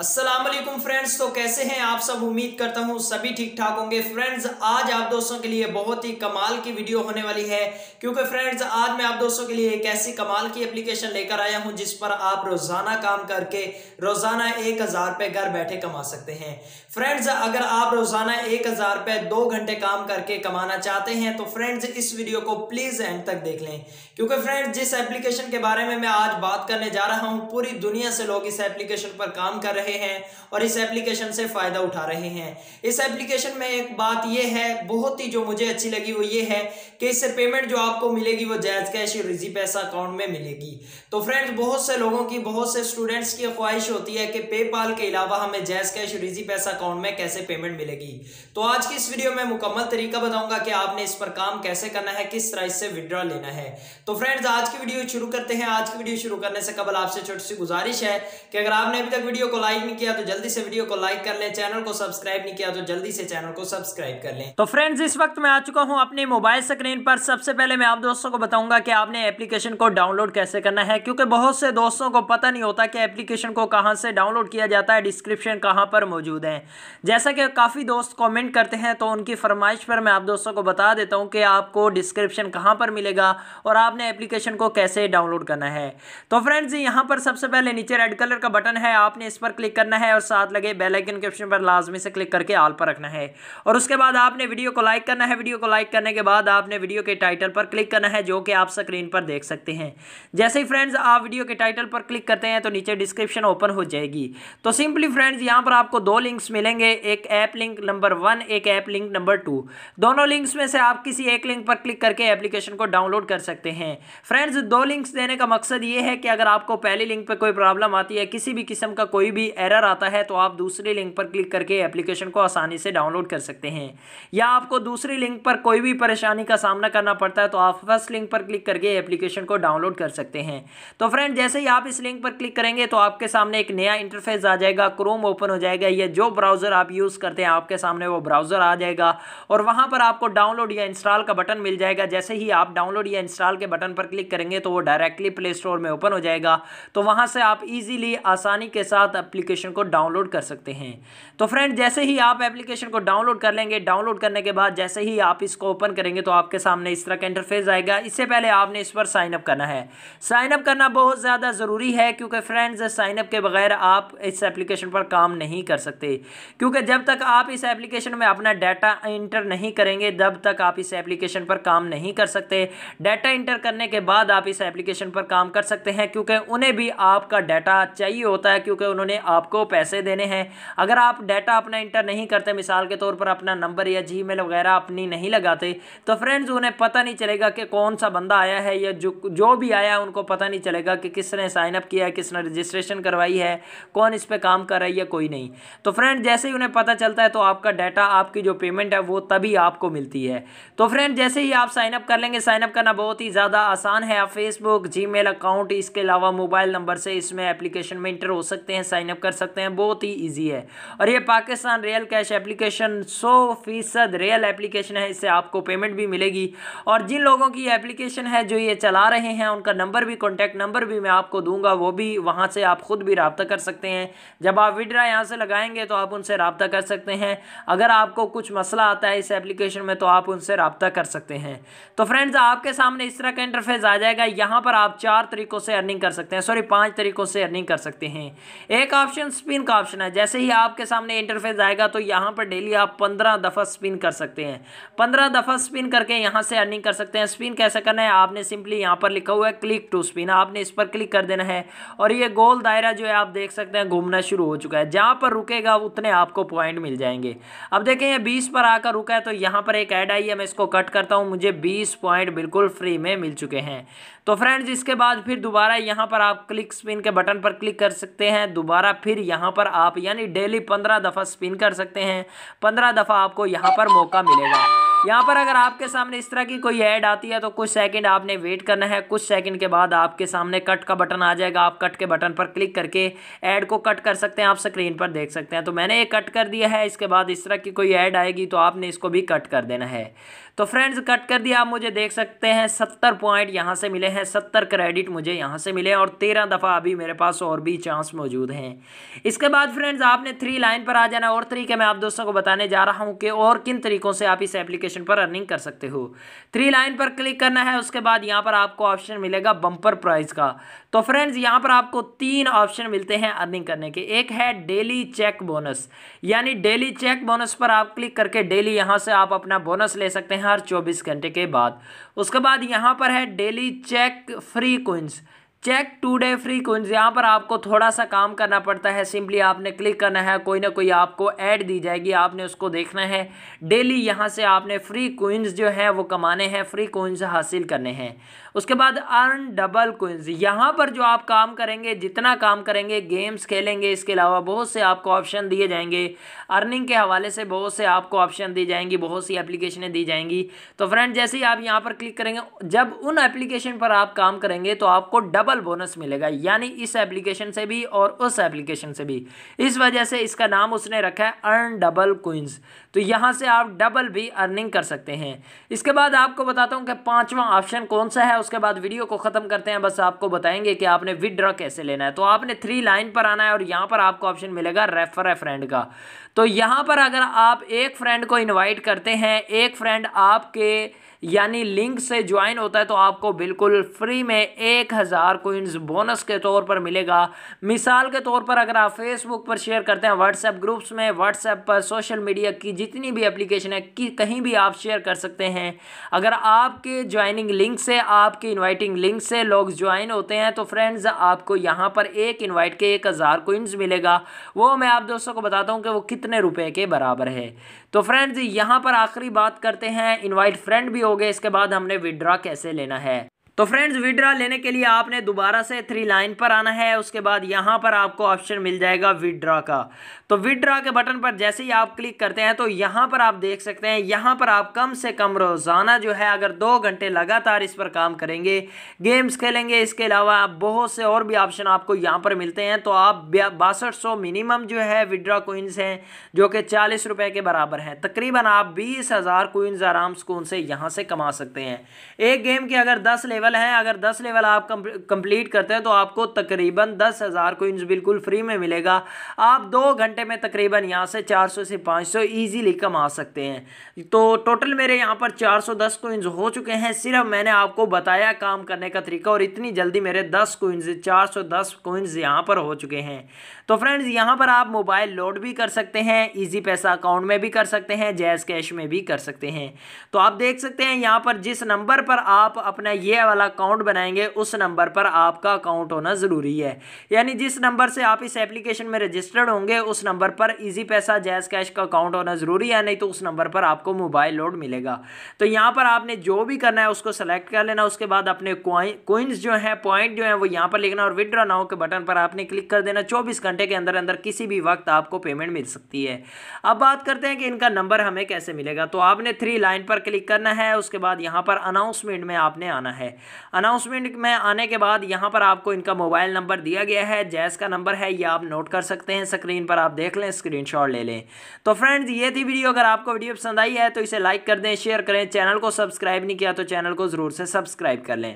Aslam friends तो कैसे हैं आप सब उम्मीद करता हूं सभी ठीक ठाक होंगे फ्रेंड्स आज आप दोस्तों के लिए बहुत ही कमाल की वीडियो होने वाली है क्योंकि फ्रेंड्स आज मैं आप दोस्तों के लिए एक ऐसी कमाल की एप्लीकेशन लेकर आया हूं जिस पर आप रोज़ाना काम करके रोज़ाना एक हज़ार रुपये घर बैठे कमा सकते हैं फ्रेंड्स अगर आप रोज़ाना एक हज़ार रुपये दो घंटे काम करके कमाना चाहते हैं तो फ्रेंड्स इस वीडियो को प्लीज़ एंड तक देख लें क्योंकि फ्रेंड्स जिस एप्लीकेशन के बारे में मैं आज बात करने जा रहा हूँ पूरी दुनिया से लोग इस एप्लीकेशन पर काम कर रहे हैं रहे हैं और इस एप्लीकेशन से फ़ायदा उठा रहे हैं इस एप्लीकेशन में एक बात यह है बहुत ही जो मुझे अच्छी लगी वो ये है कि इससे पेमेंट जो आपको मिलेगी वो जैज कैश और रिजी पैसा अकाउंट में मिलेगी तो फ्रेंड्स बहुत से लोगों की बहुत से स्टूडेंट्स की ख्वाहिश होती है कि पेपाल के अलावा हमें जैज कैश रिजी पैसा अकाउंट में कैसे पेमेंट मिलेगी तो आज की इस वीडियो में मुकम्मल तरीका बताऊंगा कि आपने इस पर काम कैसे करना है किस तरह इससे विड्रॉ लेना है तो फ्रेंड्स आज की वीडियो शुरू करते हैं आज की वीडियो शुरू करने से कबल आपसे छोटी सी गुजारिश है कि अगर आपने अभी तक वीडियो को लाइक लाइक नहीं किया तो जल्दी से वीडियो को लाइक कर लें चैनल को सब्सक्राइब नहीं किया तो जल्दी से चैनल को सब्सक्राइब कर लें तो फ्रेंड्स इस वक्त मैं आ चुका हूं अपने मोबाइल स्क्रीन पर सबसे पहले मैं आप दोस्तों को बताऊंगा कि आपने एप्लीकेशन को डाउनलोड कैसे करना है क्योंकि बहुत से दोस्तों को पता नहीं होता कि एप्लीकेशन को कहाँ से डाउनलोड किया जाता है डिस्क्रिप्शन कहाँ पर मौजूद है जैसा कि काफ़ी दोस्त कॉमेंट करते हैं तो उनकी फरमाइश पर मैं आप दोस्तों को बता देता हूँ कि आपको डिस्क्रिप्शन कहाँ पर मिलेगा और आपने एप्लीकेशन को कैसे डाउनलोड करना है तो फ्रेंड्स यहाँ पर सबसे पहले नीचे रेड कलर का बटन है आपने इस पर क्लिक करना है और साथ लगे बेलाइकन के ऑप्शन पर लाजमी से क्लिक करके आल पर रखना है और उसके बाद आपने वीडियो को लाइक करना है वीडियो को लाइक करने के बाद आपने वीडियो के टाइटल पर क्लिक करना है जो कि आप स्क्रीन पर देख सकते हैं जैसे ही फ्रेंड्स आप वीडियो के टाइटल पर क्लिक करते हैं तो नीचे डिस्क्रिप्शन ओपन हो जाएगी तो सिंपली फ्रेंड्स यहाँ पर आपको दो लिंक्स मिलेंगे एक ऐप लिंक नंबर वन एक ऐप लिंक नंबर टू दोनों लिंक्स में से आप किसी एक लिंक पर क्लिक करके एप्लीकेशन को डाउनलोड कर सकते हैं फ्रेंड्स दो लिंक्स देने का मकसद ये है कि अगर आपको पहली लिंक पर कोई प्रॉब्लम आती है किसी भी किस्म का कोई भी एरर आता है तो आप दूसरे लिंक पर क्लिक करके एप्लीकेशन को आसानी से डाउनलोड कर सकते हैं या आपको दूसरे लिंक पर कोई भी परेशानी का सामना करना पड़ता है तो आप फर्स्ट लिंक पर क्लिक करके एप्लीकेशन को डाउनलोड कर सकते हैं तो फ्रेंड जैसे ही आप इस लिंक पर क्लिक करेंगे तो आपके सामने एक नया इंटरफेस आ जाएगा क्रोम ओपन हो जाएगा या जो ब्राउज़र आप यूज़ करते हैं आपके सामने वो ब्राउज़र आ जाएगा और वहाँ पर आपको डाउनलोड या इंस्टॉल का बटन मिल जाएगा जैसे ही आप डाउनलोड या इंस्टॉल के बटन पर क्लिक करेंगे तो वो डायरेक्टली प्ले स्टोर में ओपन हो जाएगा तो वहाँ से आप इजीली आसानी के साथ एप्लीकेशन को डाउनलोड कर सकते हैं तो फ्रेंड जैसे ही आप एप्लीकेशन को डाउनलोड कर लेंगे डाउनलोड करने के बाद जैसे ही आप इसको ओपन करेंगे तो आपके सामने इस तरह का इंटरफेस आएगा इससे पहले आपने इस पर साइनअप करना है साइनअप करना बहुत ज़्यादा ज़रूरी है क्योंकि फ्रेंड्स साइनअप के बगैर आप इस एप्लीकेशन पर काम नहीं कर सकते क्योंकि जब तक आप इस एप्लीकेशन में अपना डाटा इंटर नहीं करेंगे तब तक आप इस एप्लीकेशन पर काम नहीं कर सकते डाटा इंटर करने के बाद आप इस एप्लीकेशन पर काम कर सकते हैं क्योंकि उन्हें भी आपका डाटा चाहिए होता है क्योंकि उन्होंने आपको पैसे देने हैं अगर आप डाटा अपना इंटर नहीं करते मिसाल के तौर पर अपना नंबर या जी वगैरह अपनी नहीं लगाते तो फ्रेंड्स उन्हें पता नहीं चलेगा कि कौन सा बंदा आया है या जो जो भी आया उनको पता नहीं चलेगा कि किसने साइनअप किया है किसने रजिस्ट्रेशन करवाई है कौन इस पर काम कर रहा है या कोई नहीं तो फ्रेंड जैसे ही उन्हें पता चलता है तो आपका डाटा आपकी जो पेमेंट है वो तभी आपको मिलती है तो फ्रेंड जैसे ही आप साइनअप कर लेंगे साइनअप करना बहुत ही ज़्यादा आसान है आप फेसबुक जी अकाउंट इसके अलावा मोबाइल नंबर से इसमें एप्लीकेशन में इंटर हो सकते हैं साइनअप कर सकते हैं बहुत ही ईजी है और ये पाकिस्तान रियल कैश एप्लीकेशन सौ फीसद रियल एप्लीकेशन है इससे आपको पेमेंट भी मिलेगी और जिन लोगों की एप्लीकेशन है जो ये चला रहे हैं उनका नंबर भी कॉन्टैक्ट नंबर भी मैं आपको दूंगा वो भी वहाँ से आप ख़ुद भी रबता कर सकते हैं जब आप विड्रा यहाँ से लगाएंगे तो आप उनसे रबता कर सकते हैं अगर आपको कुछ मसला आता है इस एप्लीकेशन में तो आप उनसे रबता कर सकते हैं तो फ्रेंड्स आपके सामने इस तरह का इंटरफेस आ जाएगा यहाँ पर आप चार तरीक़ों से अर्निंग कर सकते हैं सॉरी पाँच तरीक़ों से अर्निंग कर सकते हैं एक आप ऑप्शन स्पिन का ऑप्शन है जैसे ही आपके सामने इंटरफेस आएगा तो यहाँ पर डेली आप पंद्रह दफ़ा स्पिन कर सकते हैं पंद्रह दफ़ा स्पिन करके यहाँ से अर्निंग कर सकते हैं स्पिन कैसे करना है आपने सिंपली यहाँ पर लिखा हुआ है क्लिक टू स्पिन आपने इस पर क्लिक कर देना है और ये गोल दायरा जो है आप देख सकते हैं घूमना शुरू हो चुका है जहाँ पर रुकेगा उतने आपको पॉइंट मिल जाएंगे अब देखें ये बीस पर आकर रुका है तो यहाँ पर एक ऐड आई है मैं इसको कट करता हूँ मुझे बीस पॉइंट बिल्कुल फ्री में मिल चुके हैं तो फ्रेंड्स इसके बाद फिर दोबारा यहाँ पर आप क्लिक स्पिन के बटन पर क्लिक कर सकते हैं दोबारा फिर यहाँ पर आप यानी डेली पंद्रह दफ़ा स्पिन कर सकते हैं पंद्रह दफ़ा आपको यहाँ पर मौका मिलेगा यहाँ पर अगर आपके सामने इस तरह की कोई ऐड आती है तो कुछ सेकंड आपने वेट करना है कुछ सेकंड के बाद आपके सामने कट का बटन आ जाएगा आप कट के बटन पर क्लिक करके ऐड को कट कर सकते हैं आप स्क्रीन पर देख सकते हैं तो मैंने ये कट कर दिया है इसके बाद इस तरह की कोई ऐड आएगी तो आपने इसको भी कट कर देना है तो फ्रेंड्स कट कर दिया आप मुझे देख सकते हैं सत्तर पॉइंट यहाँ से मिले हैं सत्तर क्रेडिट मुझे यहाँ से मिले और तेरह दफ़ा अभी मेरे पास और भी चांस मौजूद हैं इसके बाद फ्रेंड्स आपने थ्री लाइन पर आ जाना और तरीके मैं आप दोस्तों को बताने जा रहा हूँ कि और किन तरीकों से आप इस एप्लीकेशन पर अर्निंग कर सकते हो थ्री लाइन पर क्लिक करना है उसके बाद यहाँ पर आपको ऑप्शन मिलेगा बम्पर प्राइज का तो फ्रेंड्स यहाँ पर आपको तीन ऑप्शन मिलते हैं अर्निंग करने के एक है डेली चेक बोनस यानी डेली चेक बोनस पर आप क्लिक करके डेली यहाँ से आप अपना बोनस ले सकते हैं हर चौबीस घंटे के बाद उसके बाद यहाँ पर है daily check free coins check today free coins यहाँ पर आपको थोड़ा सा काम करना पड़ता है सिंपली आपने क्लिक करना है कोई ना कोई आपको ऐड दी जाएगी आपने उसको देखना है डेली यहाँ से आपने फ्री कोइंस जो है वो कमाने हैं फ्री कोइंस हासिल करने हैं उसके बाद अर्न डबल क्विंस यहाँ पर जो आप काम करेंगे जितना काम करेंगे गेम्स खेलेंगे इसके अलावा बहुत से आपको ऑप्शन दिए जाएंगे अर्निंग के हवाले से बहुत से आपको ऑप्शन दी जाएंगी बहुत सी एप्लीकेशनें दी जाएंगी तो फ्रेंड जैसे ही आप यहाँ पर क्लिक करेंगे जब उन एप्लीकेशन पर आप काम करेंगे तो आपको डबल बोनस मिलेगा यानी इस एप्लीकेशन से भी और उस एप्लीकेशन से भी इस वजह से इसका नाम उसने रखा है अर्न डबल क्विंस तो यहाँ से आप डबल भी अर्निंग कर सकते हैं इसके बाद आपको बताता हूँ कि पाँचवा ऑप्शन कौन सा है उसके बाद वीडियो को ख़त्म करते हैं बस आपको बताएंगे कि आपने विदड्रॉ कैसे लेना है तो आपने थ्री लाइन पर आना है और यहां पर आपको ऑप्शन मिलेगा रेफर है फ्रेंड का तो यहां पर अगर आप एक फ्रेंड को इन्वाइट करते हैं एक फ्रेंड आपके यानी लिंक से ज्वाइन होता है तो आपको बिल्कुल फ्री में एक हज़ार कोइंस बोनस के तौर पर मिलेगा मिसाल के तौर पर अगर आप फेसबुक पर शेयर करते हैं व्हाट्सएप ग्रुप्स में व्हाट्सएप पर सोशल मीडिया की जितनी भी एप्लीकेशन है कि कहीं भी आप शेयर कर सकते हैं अगर आपके ज्वाइनिंग लिंक से आपकी इन्वाइटिंग लिंक से लोग ज्वाइन होते हैं तो फ्रेंड्स आपको यहाँ पर एक इन्वाइट के एक हज़ार कोइंस मिलेगा वो मैं आप दोस्तों को बताता हूँ कि वो कितने रुपये के बराबर है तो फ्रेंड्स यहाँ पर आखिरी बात करते हैं इन्वाइट फ्रेंड भी हो हो गया इसके बाद हमने विड्रा कैसे लेना है तो फ्रेंड्स विड्रा लेने के लिए आपने दोबारा से थ्री लाइन पर आना है उसके बाद यहाँ पर आपको ऑप्शन मिल जाएगा विड्रा का तो विड्रा के बटन पर जैसे ही आप क्लिक करते हैं तो यहाँ पर आप देख सकते हैं यहाँ पर आप कम से कम रोज़ाना जो है अगर दो घंटे लगातार इस पर काम करेंगे गेम्स खेलेंगे इसके अलावा बहुत से और भी ऑप्शन आपको यहाँ पर मिलते हैं तो आप बासठ सौ मिनिमम जो है विड्रा कोइंस हैं जो कि चालीस के बराबर हैं तकरीबन आप बीस हज़ार कोइंस आराम सुकून से यहाँ से कमा सकते हैं एक गेम के अगर दस लेवल लेवल हैं अगर दस लेवल आप कंप्लीट करते हैं तो आपको तकरीबन दस हज़ार कोइंस बिल्कुल फ्री में मिलेगा आप दो घंटे में तकरीबन यहाँ से चार सौ से पाँच सौ ईजीली कमा सकते हैं तो टोटल मेरे यहाँ पर चार सौ दस कोइंस हो चुके हैं सिर्फ मैंने आपको बताया काम करने का तरीका और इतनी जल्दी मेरे दस कोइंस चार सौ दस कोइंस यहाँ पर हो चुके हैं तो फ्रेंड्स यहाँ पर आप मोबाइल लोड भी कर सकते हैं ईजी पैसा अकाउंट में भी कर सकते हैं जैज़ कैश में भी कर सकते हैं तो आप देख सकते हैं यहाँ पर जिस नंबर पर आप अपना ये वाला अकाउंट बनाएंगे उस नंबर पर आपका अकाउंट होना ज़रूरी है यानी जिस नंबर से आप इस एप्लीकेशन में रजिस्टर्ड होंगे उस नंबर पर ईजी पैसा जैज़ कैश का अकाउंट होना ज़रूरी है नहीं तो उस नंबर पर आपको मोबाइल लोड मिलेगा तो यहाँ पर आपने जो भी करना है उसको सेलेक्ट कर लेना उसके बाद अपने कोइंस जो हैं पॉइंट जो है वो यहाँ पर लिखना और विदड्रॉ नाउ के बटन पर आपने क्लिक कर देना चौबीस घंटे के अंदर अंदर किसी भी वक्त आपको पेमेंट मिल सकती है अब बात करते हैं कि इनका नंबर हमें कैसे मिलेगा तो आपने थ्री लाइन पर क्लिक करना है उसके बाद यहाँ पर अनाउंसमेंट में आपने आना है अनाउंसमेंट में आने के बाद यहाँ पर आपको इनका मोबाइल नंबर दिया गया है जैस का नंबर है ये आप नोट कर सकते हैं स्क्रीन पर आप देख लें स्क्रीन ले लें तो फ्रेंड्स ये थी वीडियो अगर आपको वीडियो पसंद आई है तो इसे लाइक कर दें शेयर करें चैनल को सब्सक्राइब नहीं किया तो चैनल को ज़रूर से सब्सक्राइब कर लें